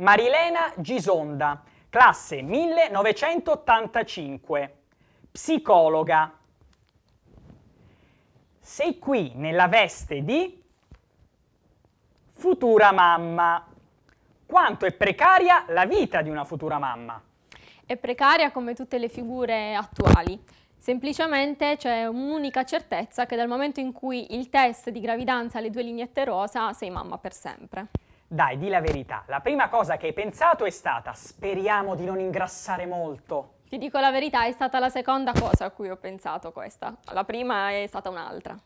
Marilena Gisonda, classe 1985, psicologa. Sei qui nella veste di futura mamma. Quanto è precaria la vita di una futura mamma? È precaria come tutte le figure attuali. Semplicemente c'è un'unica certezza che dal momento in cui il test di gravidanza ha le due lineette rosa sei mamma per sempre. Dai, di la verità. La prima cosa che hai pensato è stata speriamo di non ingrassare molto. Ti dico la verità, è stata la seconda cosa a cui ho pensato questa. La prima è stata un'altra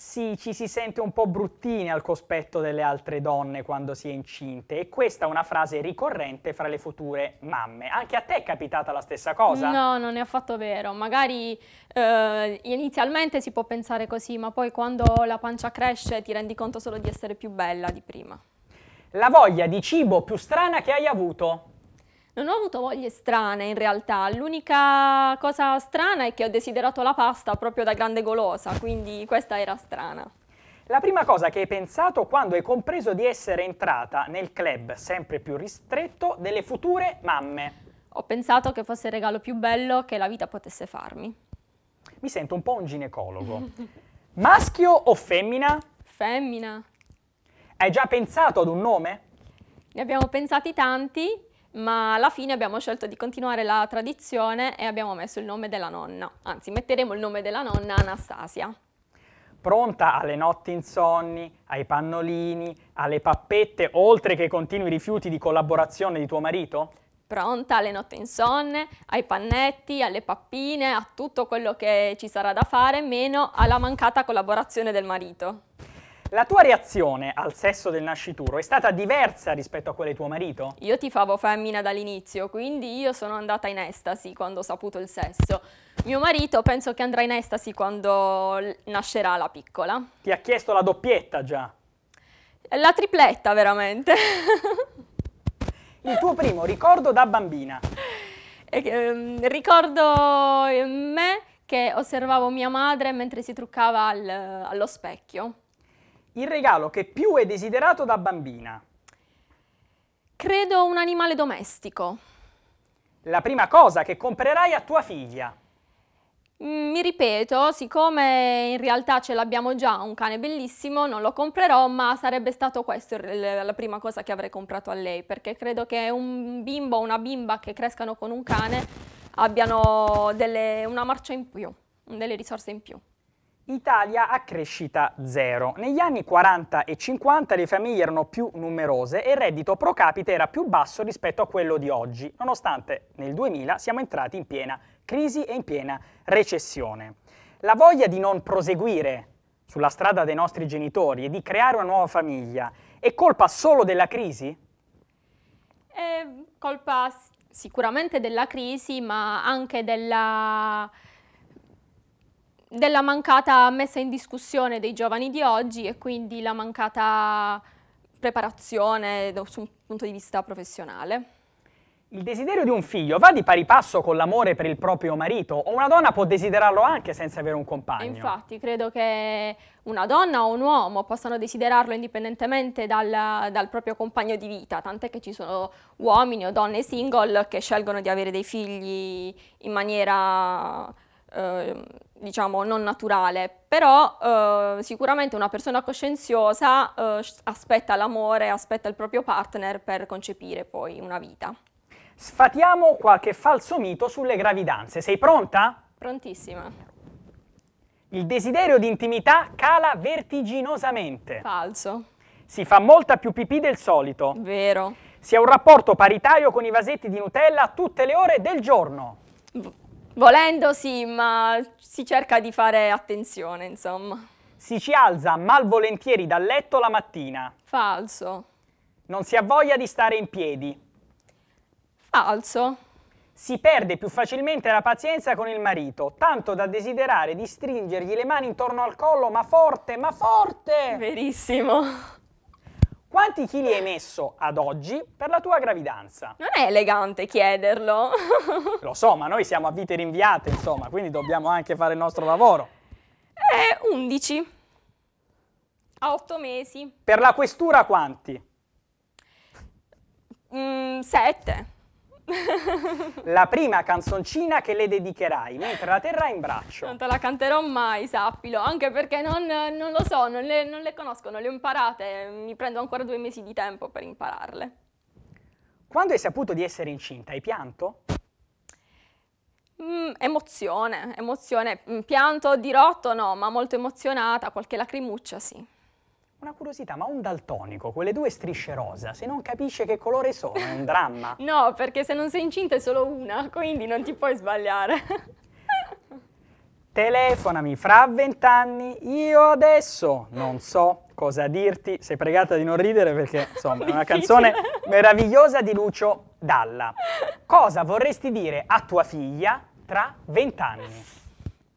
si, ci si sente un po' bruttini al cospetto delle altre donne quando si è incinte e questa è una frase ricorrente fra le future mamme. Anche a te è capitata la stessa cosa? No, non è affatto vero. Magari eh, inizialmente si può pensare così, ma poi quando la pancia cresce ti rendi conto solo di essere più bella di prima. La voglia di cibo più strana che hai avuto? Non ho avuto voglie strane in realtà, l'unica cosa strana è che ho desiderato la pasta proprio da grande golosa, quindi questa era strana. La prima cosa che hai pensato quando hai compreso di essere entrata nel club sempre più ristretto delle future mamme? Ho pensato che fosse il regalo più bello che la vita potesse farmi. Mi sento un po' un ginecologo. Maschio o femmina? Femmina. Hai già pensato ad un nome? Ne abbiamo pensati tanti, ma alla fine abbiamo scelto di continuare la tradizione e abbiamo messo il nome della nonna, anzi metteremo il nome della nonna Anastasia. Pronta alle notti insonni, ai pannolini, alle pappette, oltre che ai continui rifiuti di collaborazione di tuo marito? Pronta alle notti insonne, ai pannetti, alle pappine, a tutto quello che ci sarà da fare, meno alla mancata collaborazione del marito. La tua reazione al sesso del nascituro è stata diversa rispetto a quella di tuo marito? Io ti favo femmina dall'inizio, quindi io sono andata in estasi quando ho saputo il sesso. Mio marito penso che andrà in estasi quando nascerà la piccola. Ti ha chiesto la doppietta già? La tripletta, veramente. il tuo primo ricordo da bambina? Ehm, ricordo ehm, me che osservavo mia madre mentre si truccava al, allo specchio il regalo che più è desiderato da bambina. Credo un animale domestico. La prima cosa che comprerai a tua figlia. Mm, mi ripeto, siccome in realtà ce l'abbiamo già, un cane bellissimo, non lo comprerò, ma sarebbe stato questa la prima cosa che avrei comprato a lei, perché credo che un bimbo o una bimba che crescano con un cane abbiano delle, una marcia in più, delle risorse in più. Italia a crescita zero. Negli anni 40 e 50 le famiglie erano più numerose e il reddito pro capite era più basso rispetto a quello di oggi, nonostante nel 2000 siamo entrati in piena crisi e in piena recessione. La voglia di non proseguire sulla strada dei nostri genitori e di creare una nuova famiglia è colpa solo della crisi? È colpa sicuramente della crisi, ma anche della della mancata messa in discussione dei giovani di oggi e quindi la mancata preparazione da un punto di vista professionale. Il desiderio di un figlio va di pari passo con l'amore per il proprio marito o una donna può desiderarlo anche senza avere un compagno? Infatti, credo che una donna o un uomo possano desiderarlo indipendentemente dal, dal proprio compagno di vita, tant'è che ci sono uomini o donne single che scelgono di avere dei figli in maniera Ehm, diciamo non naturale, però eh, sicuramente una persona coscienziosa eh, aspetta l'amore, aspetta il proprio partner per concepire poi una vita. Sfatiamo qualche falso mito sulle gravidanze. Sei pronta? Prontissima. Il desiderio di intimità cala vertiginosamente. Falso. Si fa molta più pipì del solito. Vero. Si ha un rapporto paritario con i vasetti di Nutella tutte le ore del giorno. V Volendo sì, ma si cerca di fare attenzione, insomma. Si ci alza malvolentieri dal letto la mattina. Falso. Non si ha voglia di stare in piedi. Falso. Si perde più facilmente la pazienza con il marito, tanto da desiderare di stringergli le mani intorno al collo, ma forte, ma forte! Verissimo. Quanti chili hai messo ad oggi per la tua gravidanza? Non è elegante chiederlo. Lo so, ma noi siamo a vite rinviate, insomma, quindi dobbiamo anche fare il nostro lavoro. Eh, 11. A 8 mesi. Per la questura quanti? 7. Mm, la prima canzoncina che le dedicherai mentre la terrà in braccio. Non te la canterò mai, sappilo, anche perché non, non lo so, non le, non le conosco, non le ho imparate, mi prendo ancora due mesi di tempo per impararle. Quando hai saputo di essere incinta, hai pianto? Mm, emozione, emozione, mm, pianto dirotto no, ma molto emozionata, qualche lacrimuccia sì. Una curiosità, ma un daltonico, quelle due strisce rosa, se non capisce che colore sono, è un dramma. no, perché se non sei incinta è solo una, quindi non ti puoi sbagliare. Telefonami fra vent'anni, io adesso non so cosa dirti, sei pregata di non ridere perché insomma è una canzone meravigliosa di Lucio Dalla. Cosa vorresti dire a tua figlia tra vent'anni?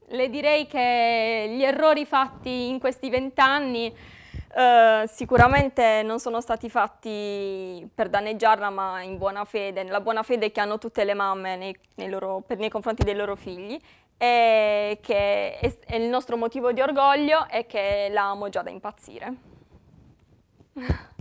Le direi che gli errori fatti in questi vent'anni eh, sicuramente non sono stati fatti per danneggiarla ma in buona fede, nella buona fede che hanno tutte le mamme nei, nei, loro, per, nei confronti dei loro figli e che è, è il nostro motivo di orgoglio è che la amo già da impazzire.